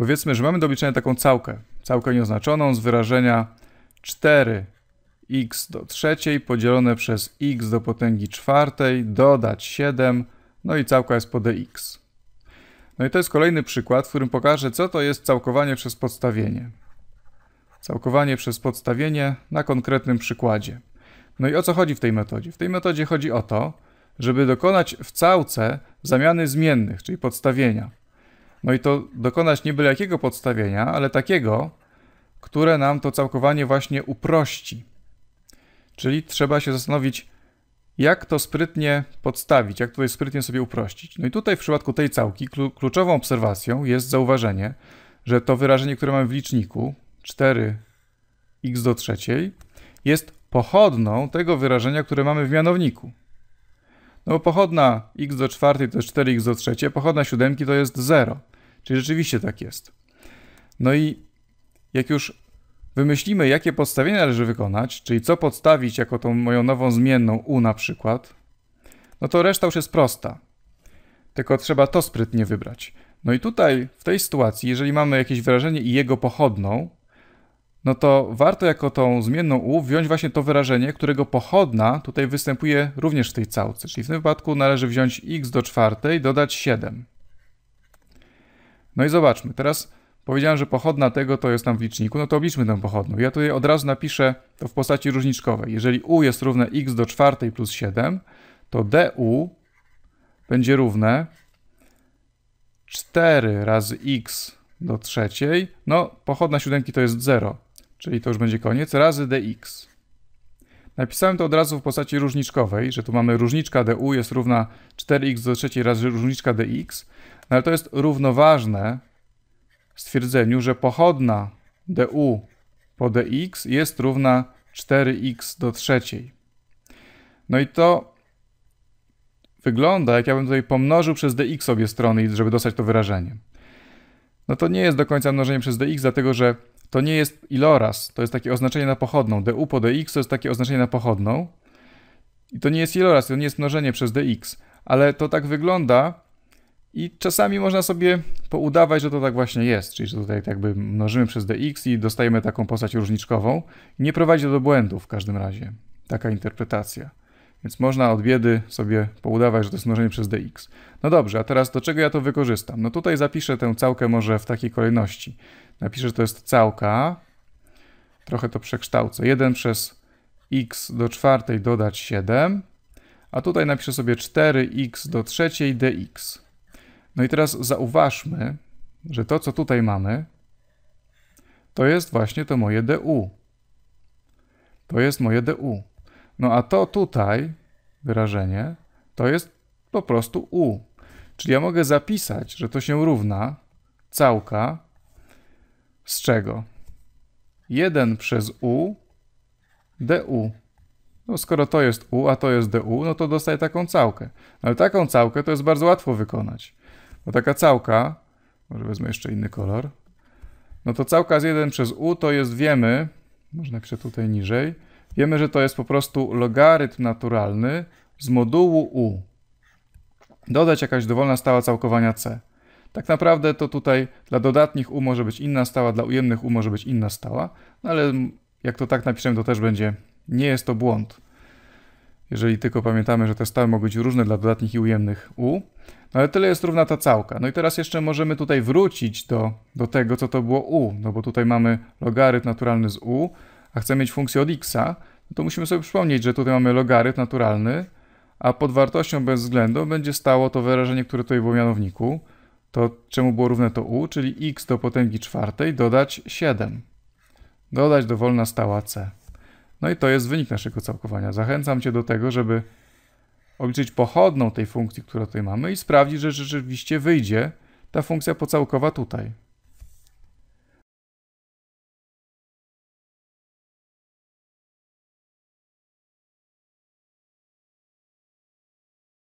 Powiedzmy, że mamy do obliczenia taką całkę, całkę nieoznaczoną z wyrażenia 4x do trzeciej podzielone przez x do potęgi czwartej, dodać 7, no i całka jest po dx. No i to jest kolejny przykład, w którym pokażę, co to jest całkowanie przez podstawienie. Całkowanie przez podstawienie na konkretnym przykładzie. No i o co chodzi w tej metodzie? W tej metodzie chodzi o to, żeby dokonać w całce zamiany zmiennych, czyli podstawienia. No i to dokonać nie byle jakiego podstawienia, ale takiego, które nam to całkowanie właśnie uprości. Czyli trzeba się zastanowić, jak to sprytnie podstawić, jak tutaj sprytnie sobie uprościć. No i tutaj w przypadku tej całki kluczową obserwacją jest zauważenie, że to wyrażenie, które mamy w liczniku 4x do trzeciej jest pochodną tego wyrażenia, które mamy w mianowniku. No bo pochodna x do czwartej to jest 4x do trzeciej, pochodna siódemki to jest 0. Czyli rzeczywiście tak jest. No i jak już wymyślimy, jakie podstawienie należy wykonać, czyli co podstawić jako tą moją nową zmienną u na przykład, no to reszta już jest prosta. Tylko trzeba to sprytnie wybrać. No i tutaj, w tej sytuacji, jeżeli mamy jakieś wyrażenie i jego pochodną, no to warto jako tą zmienną u wziąć właśnie to wyrażenie, którego pochodna tutaj występuje również w tej całce. Czyli w tym wypadku należy wziąć x do czwartej, dodać 7. No i zobaczmy, teraz powiedziałem, że pochodna tego to jest tam w liczniku, no to obliczmy tę pochodną. Ja tutaj od razu napiszę to w postaci różniczkowej. Jeżeli u jest równe x do czwartej plus 7, to du będzie równe 4 razy x do trzeciej. No, pochodna siódemki to jest 0 czyli to już będzie koniec, razy dx. Napisałem to od razu w postaci różniczkowej, że tu mamy różniczka du jest równa 4x do trzeciej razy różniczka dx, no ale to jest równoważne stwierdzeniu, że pochodna du po dx jest równa 4x do trzeciej. No i to wygląda, jak ja bym tutaj pomnożył przez dx obie strony, żeby dostać to wyrażenie. No to nie jest do końca mnożenie przez dx, dlatego że to nie jest iloraz, to jest takie oznaczenie na pochodną. du po dx to jest takie oznaczenie na pochodną. I to nie jest iloraz, to nie jest mnożenie przez dx, ale to tak wygląda i czasami można sobie poudawać, że to tak właśnie jest, czyli że tutaj tak jakby mnożymy przez dx i dostajemy taką postać różniczkową. Nie prowadzi do błędu w każdym razie, taka interpretacja. Więc można od biedy sobie poudawać, że to jest mnożenie przez dx. No dobrze, a teraz do czego ja to wykorzystam? No tutaj zapiszę tę całkę może w takiej kolejności. Napiszę, że to jest całka. Trochę to przekształcę. 1 przez x do czwartej dodać 7. A tutaj napiszę sobie 4x do trzeciej dx. No i teraz zauważmy, że to, co tutaj mamy, to jest właśnie to moje du. To jest moje du. No a to tutaj, wyrażenie, to jest po prostu u. Czyli ja mogę zapisać, że to się równa całka z czego? 1 przez u du. No skoro to jest u, a to jest du, no to dostaję taką całkę. No ale taką całkę to jest bardzo łatwo wykonać. Bo taka całka, może wezmę jeszcze inny kolor, no to całka z 1 przez u to jest, wiemy, można napiszę tutaj niżej, wiemy, że to jest po prostu logarytm naturalny z modułu u. Dodać jakaś dowolna stała całkowania c. Tak naprawdę to tutaj dla dodatnich U może być inna stała, dla ujemnych U może być inna stała, no ale jak to tak napiszemy, to też będzie, nie jest to błąd. Jeżeli tylko pamiętamy, że te stałe mogą być różne dla dodatnich i ujemnych U, no ale tyle jest równa ta całka. No i teraz jeszcze możemy tutaj wrócić do, do tego, co to było U, no bo tutaj mamy logarytm naturalny z U, a chcemy mieć funkcję od x, no to musimy sobie przypomnieć, że tutaj mamy logarytm naturalny, a pod wartością bezwzględną będzie stało to wyrażenie, które tutaj było w mianowniku, to czemu było równe to u, czyli x do potęgi czwartej dodać 7. Dodać dowolna stała c. No i to jest wynik naszego całkowania. Zachęcam Cię do tego, żeby obliczyć pochodną tej funkcji, którą tutaj mamy i sprawdzić, że rzeczywiście wyjdzie ta funkcja pocałkowa tutaj.